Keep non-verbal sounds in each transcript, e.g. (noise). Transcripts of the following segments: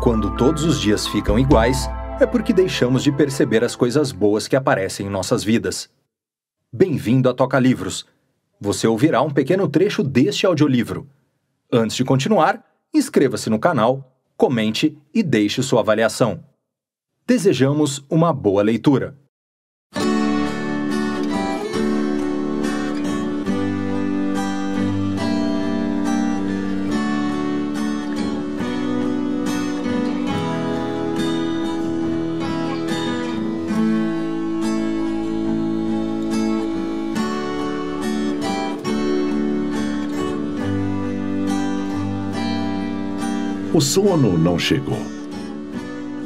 Quando todos os dias ficam iguais, é porque deixamos de perceber as coisas boas que aparecem em nossas vidas. Bem-vindo a Toca Livros. Você ouvirá um pequeno trecho deste audiolivro. Antes de continuar, inscreva-se no canal, comente e deixe sua avaliação. Desejamos uma boa leitura. O sono não chegou.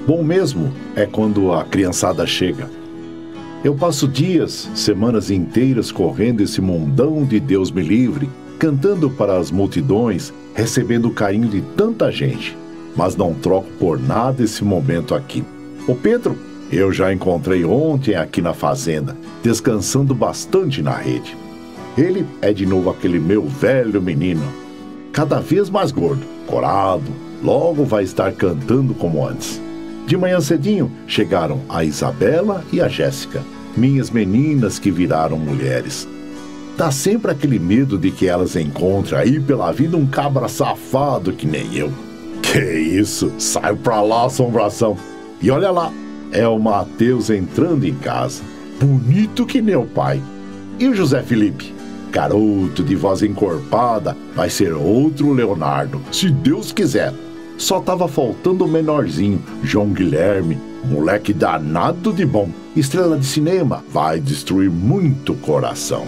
Bom mesmo é quando a criançada chega. Eu passo dias, semanas inteiras correndo esse mundão de Deus me livre, cantando para as multidões, recebendo o carinho de tanta gente. Mas não troco por nada esse momento aqui. O Pedro, eu já encontrei ontem aqui na fazenda, descansando bastante na rede. Ele é de novo aquele meu velho menino, cada vez mais gordo, corado, logo vai estar cantando como antes. De manhã cedinho chegaram a Isabela e a Jéssica, minhas meninas que viraram mulheres. Dá sempre aquele medo de que elas encontrem aí pela vida um cabra safado que nem eu. Que isso? Saio pra lá, assombração! E olha lá, é o Mateus entrando em casa, bonito que meu pai. E o José Felipe? Garoto de voz encorpada, vai ser outro Leonardo, se Deus quiser. Só tava faltando o menorzinho, João Guilherme, moleque danado de bom. Estrela de cinema vai destruir muito coração.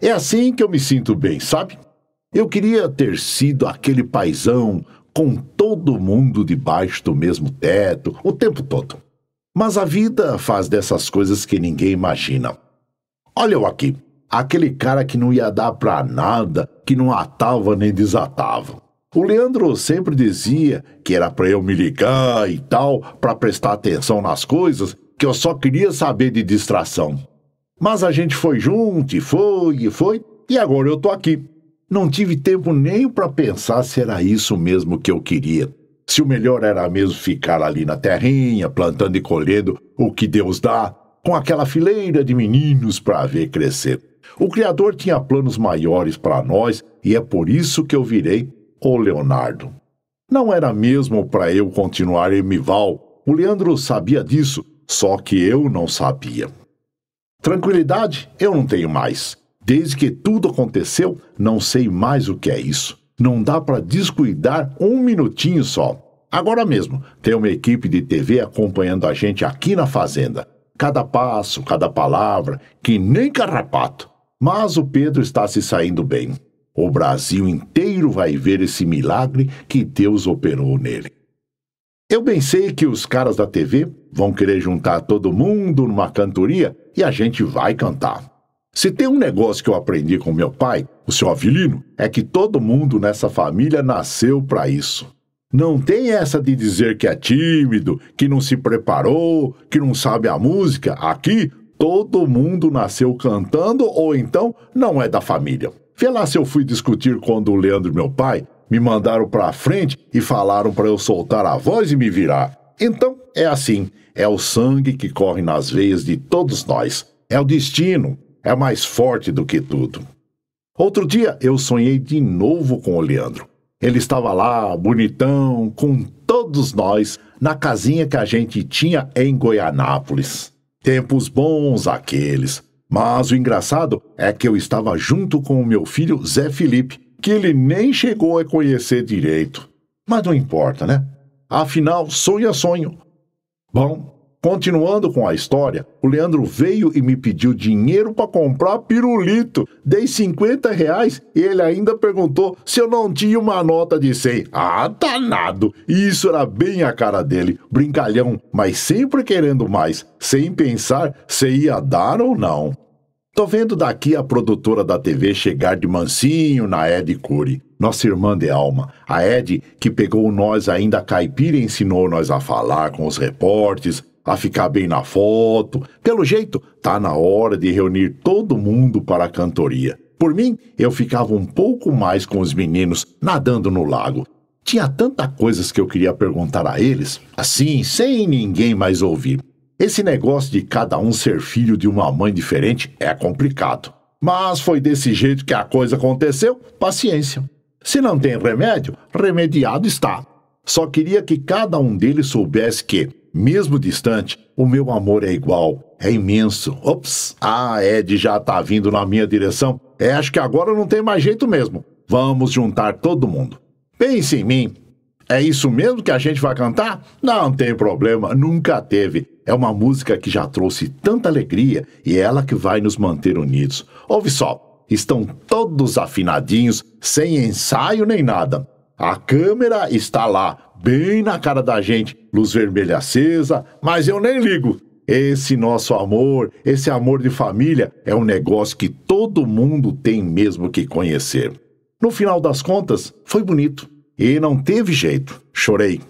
É assim que eu me sinto bem, sabe? Eu queria ter sido aquele paizão com todo mundo debaixo do mesmo teto o tempo todo. Mas a vida faz dessas coisas que ninguém imagina. Olha eu aqui, aquele cara que não ia dar pra nada, que não atava nem desatava. O Leandro sempre dizia que era para eu me ligar e tal, para prestar atenção nas coisas, que eu só queria saber de distração. Mas a gente foi junto e foi e foi, e agora eu tô aqui. Não tive tempo nem para pensar se era isso mesmo que eu queria. Se o melhor era mesmo ficar ali na terrinha, plantando e colhendo o que Deus dá, com aquela fileira de meninos para ver crescer. O Criador tinha planos maiores para nós e é por isso que eu virei o Leonardo. Não era mesmo para eu continuar Emival. O Leandro sabia disso, só que eu não sabia. Tranquilidade eu não tenho mais. Desde que tudo aconteceu, não sei mais o que é isso. Não dá para descuidar um minutinho só. Agora mesmo, tem uma equipe de TV acompanhando a gente aqui na fazenda. Cada passo, cada palavra, que nem carrapato. Mas o Pedro está se saindo bem. O Brasil inteiro vai ver esse milagre que Deus operou nele. Eu bem sei que os caras da TV vão querer juntar todo mundo numa cantoria e a gente vai cantar. Se tem um negócio que eu aprendi com meu pai, o seu Avilino, é que todo mundo nessa família nasceu para isso. Não tem essa de dizer que é tímido, que não se preparou, que não sabe a música. Aqui, todo mundo nasceu cantando ou então não é da família. Vê lá se eu fui discutir quando o Leandro e meu pai me mandaram para frente e falaram para eu soltar a voz e me virar. Então, é assim. É o sangue que corre nas veias de todos nós. É o destino. É mais forte do que tudo. Outro dia eu sonhei de novo com o Leandro. Ele estava lá, bonitão, com todos nós, na casinha que a gente tinha em Goianápolis. Tempos bons aqueles. Mas o engraçado é que eu estava junto com o meu filho Zé Felipe, que ele nem chegou a conhecer direito. Mas não importa, né? Afinal, sonho é sonho. Bom, continuando com a história, o Leandro veio e me pediu dinheiro para comprar pirulito. Dei 50 reais e ele ainda perguntou se eu não tinha uma nota de 100. Ah, danado! E isso era bem a cara dele, brincalhão, mas sempre querendo mais, sem pensar se ia dar ou não. Tô vendo daqui a produtora da TV chegar de mansinho na Ed Cury, nossa irmã de alma. A Ed, que pegou nós ainda caipira e ensinou nós a falar com os repórteres, a ficar bem na foto. Pelo jeito, tá na hora de reunir todo mundo para a cantoria. Por mim, eu ficava um pouco mais com os meninos nadando no lago. Tinha tanta coisas que eu queria perguntar a eles, assim, sem ninguém mais ouvir. Esse negócio de cada um ser filho de uma mãe diferente é complicado. Mas foi desse jeito que a coisa aconteceu, paciência. Se não tem remédio, remediado está. Só queria que cada um deles soubesse que, mesmo distante, o meu amor é igual, é imenso. Ops, a ah, Ed já tá vindo na minha direção. É, acho que agora não tem mais jeito mesmo. Vamos juntar todo mundo. Pense em mim. É isso mesmo que a gente vai cantar? Não tem problema, nunca teve. É uma música que já trouxe tanta alegria e é ela que vai nos manter unidos. Ouve só, estão todos afinadinhos, sem ensaio nem nada. A câmera está lá, bem na cara da gente, luz vermelha acesa, mas eu nem ligo. Esse nosso amor, esse amor de família, é um negócio que todo mundo tem mesmo que conhecer. No final das contas, foi bonito. E não teve jeito. Chorei.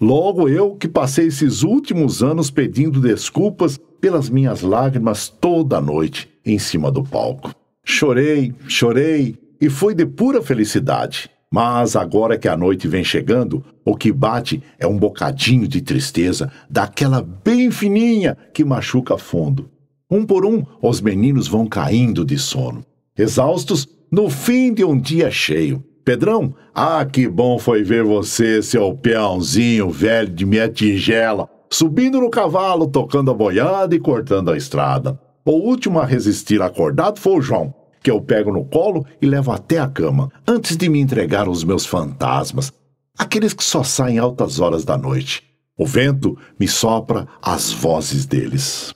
Logo eu que passei esses últimos anos pedindo desculpas pelas minhas lágrimas toda noite em cima do palco. Chorei, chorei e foi de pura felicidade. Mas agora que a noite vem chegando, o que bate é um bocadinho de tristeza, daquela bem fininha que machuca fundo. Um por um, os meninos vão caindo de sono, exaustos no fim de um dia cheio. Pedrão, ah, que bom foi ver você, seu peãozinho velho de minha tigela, subindo no cavalo, tocando a boiada e cortando a estrada. O último a resistir acordado foi o João, que eu pego no colo e levo até a cama, antes de me entregar aos meus fantasmas, aqueles que só saem altas horas da noite. O vento me sopra as vozes deles.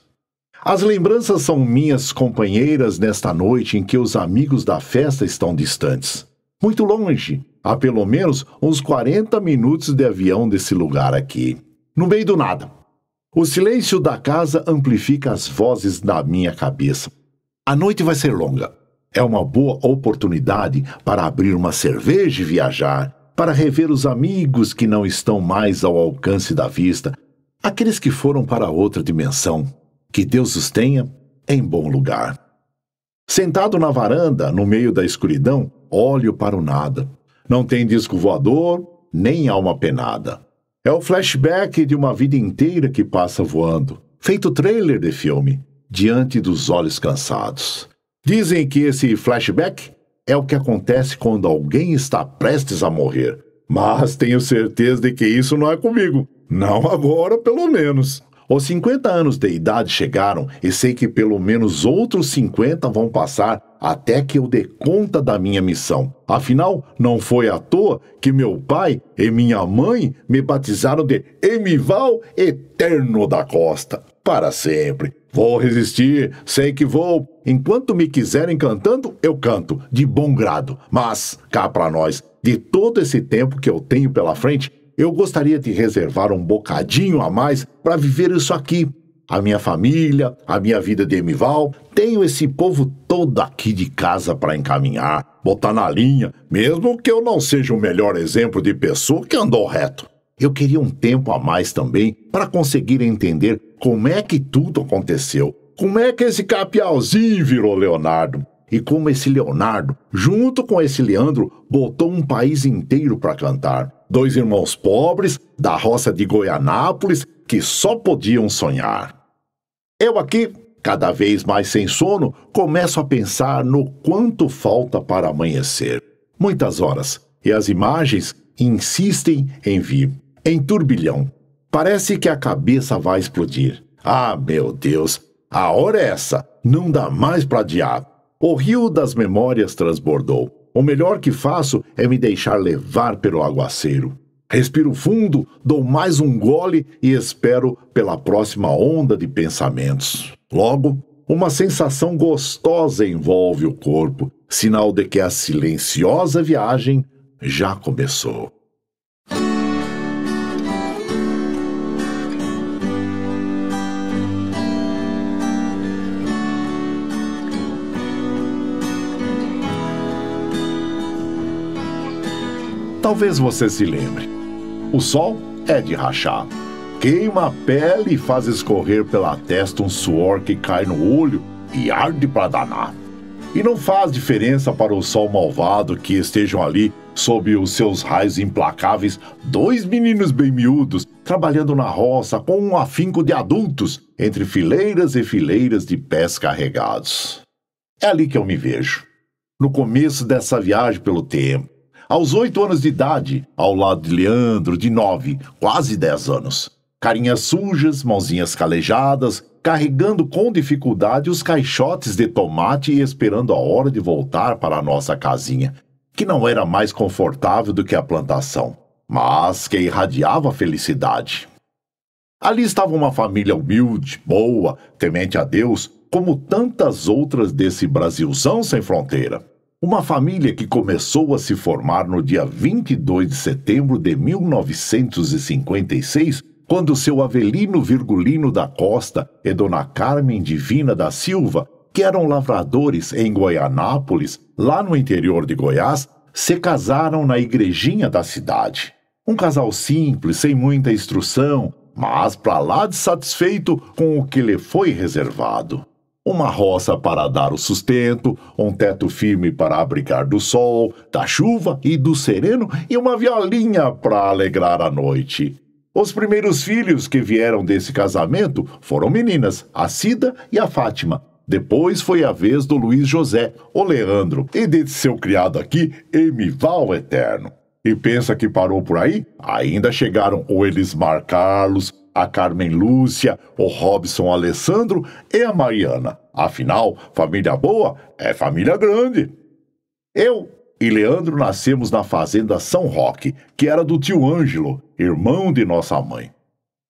As lembranças são minhas companheiras nesta noite em que os amigos da festa estão distantes muito longe, a pelo menos uns 40 minutos de avião desse lugar aqui. No meio do nada. O silêncio da casa amplifica as vozes na minha cabeça. A noite vai ser longa. É uma boa oportunidade para abrir uma cerveja e viajar, para rever os amigos que não estão mais ao alcance da vista, aqueles que foram para outra dimensão. Que Deus os tenha em bom lugar. Sentado na varanda, no meio da escuridão, Olho para o nada. Não tem disco voador, nem alma penada. É o flashback de uma vida inteira que passa voando, feito trailer de filme, diante dos olhos cansados. Dizem que esse flashback é o que acontece quando alguém está prestes a morrer. Mas tenho certeza de que isso não é comigo. Não agora, pelo menos. Os 50 anos de idade chegaram e sei que pelo menos outros 50 vão passar até que eu dê conta da minha missão. Afinal, não foi à toa que meu pai e minha mãe me batizaram de Emival Eterno da Costa. Para sempre. Vou resistir, sei que vou. Enquanto me quiserem cantando, eu canto, de bom grado. Mas, cá para nós, de todo esse tempo que eu tenho pela frente, eu gostaria de reservar um bocadinho a mais para viver isso aqui. A minha família, a minha vida de Emival, tenho esse povo todo aqui de casa para encaminhar, botar na linha, mesmo que eu não seja o melhor exemplo de pessoa que andou reto. Eu queria um tempo a mais também para conseguir entender como é que tudo aconteceu, como é que esse capiauzinho virou Leonardo? E como esse Leonardo, junto com esse Leandro, botou um país inteiro para cantar. Dois irmãos pobres, da roça de Goianápolis, que só podiam sonhar. Eu aqui, cada vez mais sem sono, começo a pensar no quanto falta para amanhecer. Muitas horas, e as imagens insistem em vir, em turbilhão. Parece que a cabeça vai explodir. Ah, meu Deus, a hora é essa, não dá mais para adiar. O rio das memórias transbordou. O melhor que faço é me deixar levar pelo aguaceiro. Respiro fundo, dou mais um gole e espero pela próxima onda de pensamentos. Logo, uma sensação gostosa envolve o corpo, sinal de que a silenciosa viagem já começou. Talvez você se lembre. O sol é de rachar. Queima a pele e faz escorrer pela testa um suor que cai no olho e arde para danar. E não faz diferença para o sol malvado que estejam ali, sob os seus raios implacáveis, dois meninos bem miúdos, trabalhando na roça com um afinco de adultos, entre fileiras e fileiras de pés carregados. É ali que eu me vejo, no começo dessa viagem pelo tempo aos oito anos de idade, ao lado de Leandro, de nove, quase dez anos. Carinhas sujas, mãozinhas calejadas, carregando com dificuldade os caixotes de tomate e esperando a hora de voltar para a nossa casinha, que não era mais confortável do que a plantação, mas que irradiava felicidade. Ali estava uma família humilde, boa, temente a Deus, como tantas outras desse Brasilzão sem fronteira. Uma família que começou a se formar no dia 22 de setembro de 1956, quando seu Avelino Virgulino da Costa e Dona Carmen Divina da Silva, que eram lavradores em Goianápolis, lá no interior de Goiás, se casaram na igrejinha da cidade. Um casal simples, sem muita instrução, mas para lá de satisfeito com o que lhe foi reservado uma roça para dar o sustento, um teto firme para abrigar do sol, da chuva e do sereno e uma violinha para alegrar a noite. Os primeiros filhos que vieram desse casamento foram meninas, a Cida e a Fátima. Depois foi a vez do Luiz José, o Leandro, e de seu criado aqui, Emival Eterno. E pensa que parou por aí? Ainda chegaram o Elismar Carlos, a Carmen Lúcia, o Robson Alessandro e a Mariana. Afinal, família boa é família grande. Eu e Leandro nascemos na fazenda São Roque, que era do tio Ângelo, irmão de nossa mãe.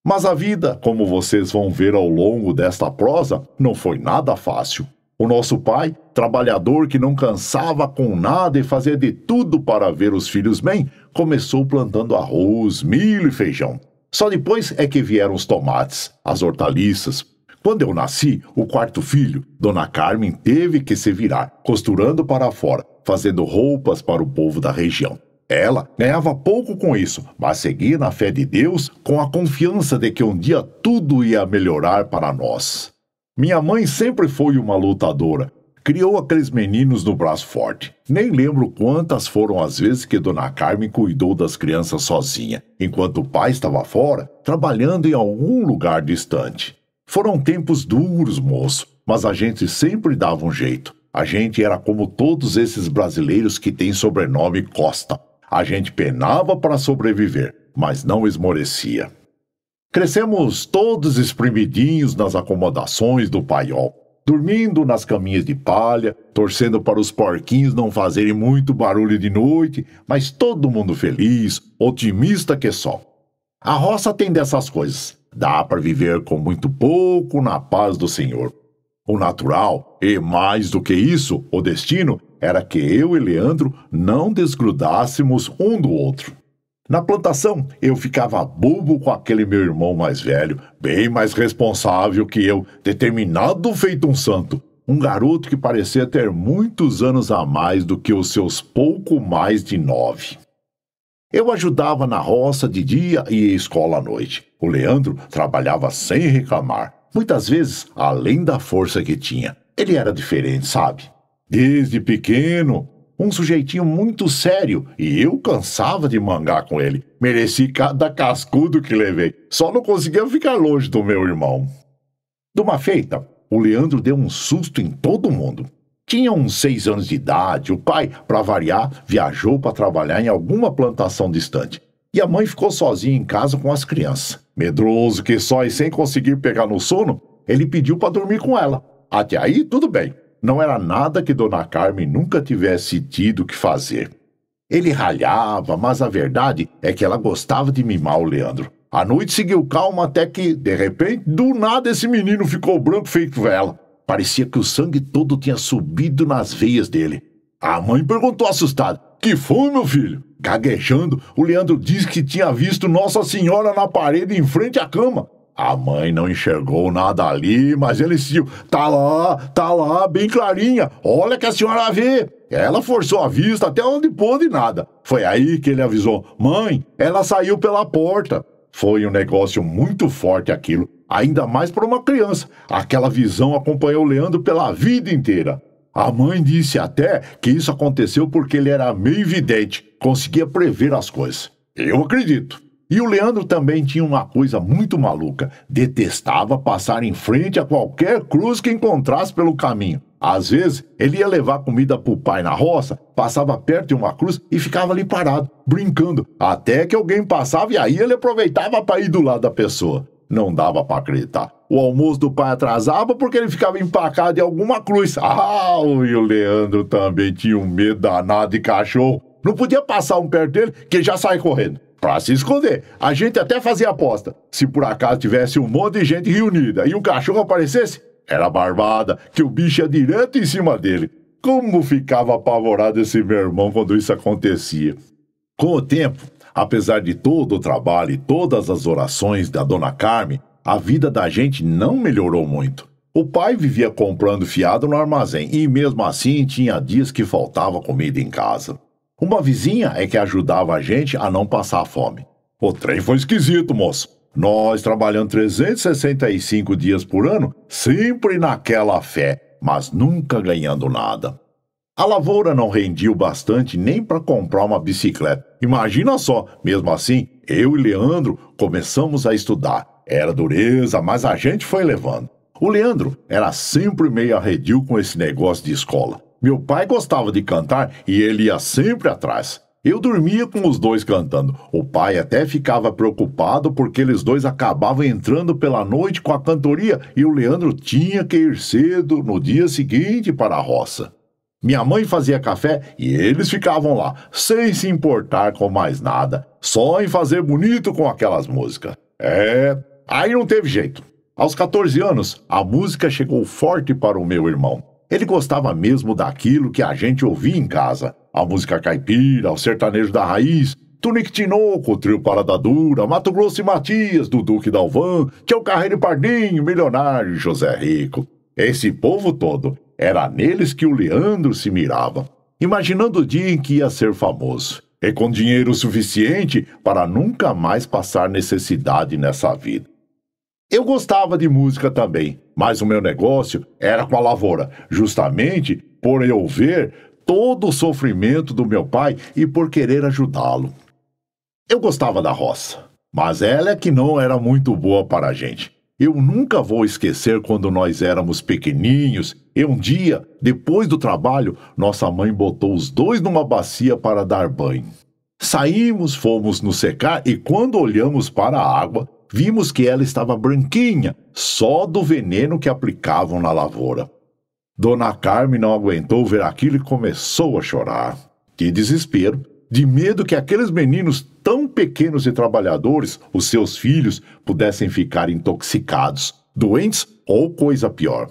Mas a vida, como vocês vão ver ao longo desta prosa, não foi nada fácil. O nosso pai, trabalhador que não cansava com nada e fazia de tudo para ver os filhos bem, começou plantando arroz, milho e feijão. Só depois é que vieram os tomates, as hortaliças. Quando eu nasci, o quarto filho, Dona Carmen, teve que se virar, costurando para fora, fazendo roupas para o povo da região. Ela ganhava pouco com isso, mas seguia na fé de Deus com a confiança de que um dia tudo ia melhorar para nós. Minha mãe sempre foi uma lutadora, criou aqueles meninos no braço forte. Nem lembro quantas foram as vezes que Dona Carmen cuidou das crianças sozinha, enquanto o pai estava fora, trabalhando em algum lugar distante. Foram tempos duros, moço, mas a gente sempre dava um jeito. A gente era como todos esses brasileiros que têm sobrenome Costa. A gente penava para sobreviver, mas não esmorecia. Crescemos todos espremidinhos nas acomodações do paiol dormindo nas caminhas de palha, torcendo para os porquinhos não fazerem muito barulho de noite, mas todo mundo feliz, otimista que só. A roça tem dessas coisas. Dá para viver com muito pouco na paz do Senhor. O natural, e mais do que isso, o destino, era que eu e Leandro não desgrudássemos um do outro. Na plantação, eu ficava bobo com aquele meu irmão mais velho, bem mais responsável que eu, determinado feito um santo. Um garoto que parecia ter muitos anos a mais do que os seus pouco mais de nove. Eu ajudava na roça de dia e escola à noite. O Leandro trabalhava sem reclamar, muitas vezes além da força que tinha. Ele era diferente, sabe? Desde pequeno, um sujeitinho muito sério, e eu cansava de mangar com ele. Mereci cada cascudo que levei. Só não conseguia ficar longe do meu irmão. De uma feita, o Leandro deu um susto em todo mundo. Tinha uns seis anos de idade, o pai, para variar, viajou para trabalhar em alguma plantação distante. E a mãe ficou sozinha em casa com as crianças. Medroso que só e sem conseguir pegar no sono, ele pediu para dormir com ela. Até aí, tudo bem. Não era nada que Dona Carmen nunca tivesse tido que fazer. Ele ralhava, mas a verdade é que ela gostava de mimar o Leandro. A noite seguiu calma até que, de repente, do nada esse menino ficou branco feito vela. Parecia que o sangue todo tinha subido nas veias dele. A mãe perguntou assustada: Que foi, meu filho? Gaguejando, o Leandro disse que tinha visto Nossa Senhora na parede em frente à cama. A mãe não enxergou nada ali, mas ele insistiu. Tá lá, tá lá, bem clarinha. Olha que a senhora vê. Ela forçou a vista até onde pôde nada. Foi aí que ele avisou: Mãe, ela saiu pela porta. Foi um negócio muito forte aquilo, ainda mais para uma criança. Aquela visão acompanhou Leandro pela vida inteira. A mãe disse até que isso aconteceu porque ele era meio vidente, conseguia prever as coisas. Eu acredito. E o Leandro também tinha uma coisa muito maluca: detestava passar em frente a qualquer cruz que encontrasse pelo caminho. Às vezes, ele ia levar comida pro pai na roça, passava perto de uma cruz e ficava ali parado, brincando, até que alguém passava e aí ele aproveitava para ir do lado da pessoa. Não dava para acreditar. O almoço do pai atrasava porque ele ficava empacado em alguma cruz. (laughs) Ah, e o Leandro também tinha um medo danado de cachorro. Não podia passar um perto dele que já sai correndo para se esconder. A gente até fazia aposta. Se por acaso tivesse um monte de gente reunida e um cachorro aparecesse, era barbada, que o bicho ia direto em cima dele. Como ficava apavorado esse meu irmão quando isso acontecia. Com o tempo, apesar de todo o trabalho e todas as orações da dona Carmen, a vida da gente não melhorou muito. O pai vivia comprando fiado no armazém e, mesmo assim, tinha dias que faltava comida em casa. Uma vizinha é que ajudava a gente a não passar fome. O trem foi esquisito, moço. Nós trabalhando 365 dias por ano, sempre naquela fé, mas nunca ganhando nada. A lavoura não rendiu bastante nem para comprar uma bicicleta. Imagina só, mesmo assim, eu e Leandro começamos a estudar. Era dureza, mas a gente foi levando. O Leandro era sempre meio arredio com esse negócio de escola. Meu pai gostava de cantar e ele ia sempre atrás. Eu dormia com os dois cantando. O pai até ficava preocupado porque eles dois acabavam entrando pela noite com a cantoria e o Leandro tinha que ir cedo no dia seguinte para a roça. Minha mãe fazia café e eles ficavam lá, sem se importar com mais nada, só em fazer bonito com aquelas músicas. É, aí não teve jeito. Aos 14 anos, a música chegou forte para o meu irmão. Ele gostava mesmo daquilo que a gente ouvia em casa: a música caipira, o sertanejo da raiz, Tunique Tinoco, Trio Parada Dura, Mato Grosso e Matias, do que Dalvan, Tio é Carreiro Pardinho, Milionário José Rico. Esse povo todo, era neles que o Leandro se mirava, imaginando o dia em que ia ser famoso, e com dinheiro suficiente para nunca mais passar necessidade nessa vida. Eu gostava de música também, mas o meu negócio era com a lavoura, justamente por eu ver todo o sofrimento do meu pai e por querer ajudá-lo. Eu gostava da roça, mas ela é que não era muito boa para a gente. Eu nunca vou esquecer quando nós éramos pequeninhos e um dia, depois do trabalho, nossa mãe botou os dois numa bacia para dar banho. Saímos, fomos nos secar e quando olhamos para a água, Vimos que ela estava branquinha, só do veneno que aplicavam na lavoura. Dona Carmen não aguentou ver aquilo e começou a chorar. De desespero, de medo que aqueles meninos tão pequenos e trabalhadores, os seus filhos, pudessem ficar intoxicados, doentes ou coisa pior.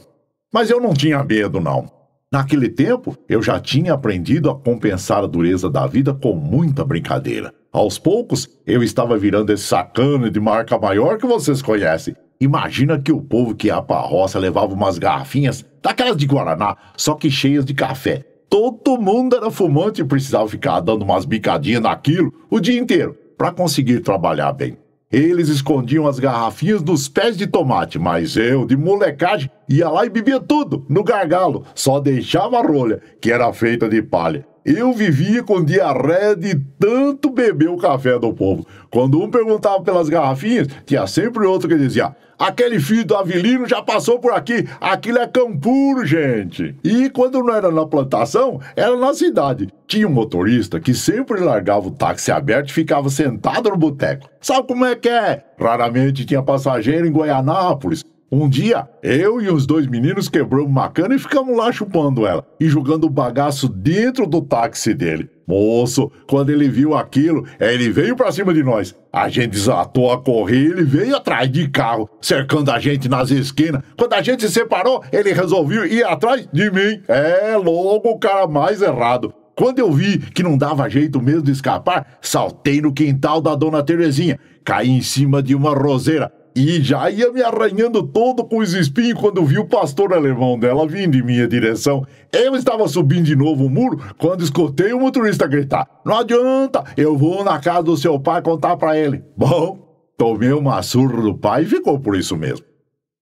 Mas eu não tinha medo, não. Naquele tempo, eu já tinha aprendido a compensar a dureza da vida com muita brincadeira. Aos poucos, eu estava virando esse sacano de marca maior que vocês conhecem. Imagina que o povo que ia pra roça levava umas garrafinhas, daquelas de Guaraná, só que cheias de café. Todo mundo era fumante e precisava ficar dando umas bicadinhas naquilo o dia inteiro para conseguir trabalhar bem. Eles escondiam as garrafinhas dos pés de tomate, mas eu, de molecagem, ia lá e bebia tudo, no gargalo, só deixava a rolha, que era feita de palha. Eu vivia com diarreia de tanto beber o café do povo. Quando um perguntava pelas garrafinhas, tinha sempre outro que dizia: Aquele filho do avilino já passou por aqui. Aquilo é campuro, gente. E quando não era na plantação, era na cidade. Tinha um motorista que sempre largava o táxi aberto e ficava sentado no boteco. Sabe como é que é? Raramente tinha passageiro em Goianápolis. Um dia, eu e os dois meninos quebramos uma cana e ficamos lá chupando ela e jogando o bagaço dentro do táxi dele. Moço, quando ele viu aquilo, ele veio para cima de nós. A gente desatou a correr, ele veio atrás de carro, cercando a gente nas esquinas. Quando a gente se separou, ele resolveu ir atrás de mim. É logo o cara mais errado. Quando eu vi que não dava jeito mesmo de escapar, saltei no quintal da dona Terezinha, caí em cima de uma roseira e já ia me arranhando todo com os espinhos quando vi o pastor alemão dela vindo em minha direção. Eu estava subindo de novo o muro quando escutei o motorista gritar: Não adianta, eu vou na casa do seu pai contar para ele. Bom, tomei uma surra do pai e ficou por isso mesmo.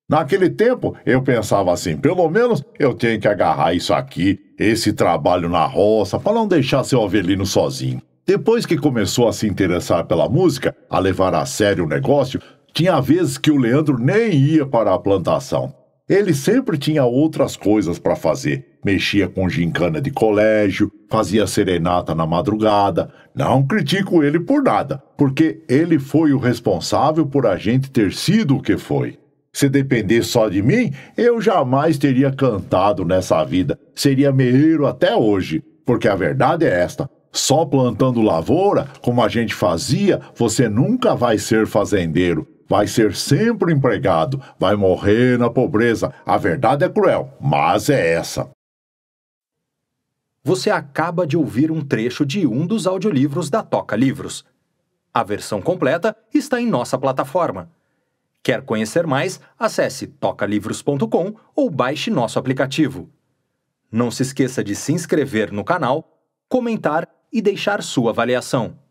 Naquele tempo, eu pensava assim: pelo menos eu tenho que agarrar isso aqui, esse trabalho na roça, para não deixar seu avelino sozinho. Depois que começou a se interessar pela música, a levar a sério o negócio, tinha vezes que o Leandro nem ia para a plantação. Ele sempre tinha outras coisas para fazer. Mexia com gincana de colégio, fazia serenata na madrugada. Não critico ele por nada, porque ele foi o responsável por a gente ter sido o que foi. Se depender só de mim, eu jamais teria cantado nessa vida. Seria meiro até hoje, porque a verdade é esta: só plantando lavoura, como a gente fazia, você nunca vai ser fazendeiro vai ser sempre empregado, vai morrer na pobreza. A verdade é cruel, mas é essa. Você acaba de ouvir um trecho de um dos audiolivros da Toca Livros. A versão completa está em nossa plataforma. Quer conhecer mais? Acesse tocalivros.com ou baixe nosso aplicativo. Não se esqueça de se inscrever no canal, comentar e deixar sua avaliação.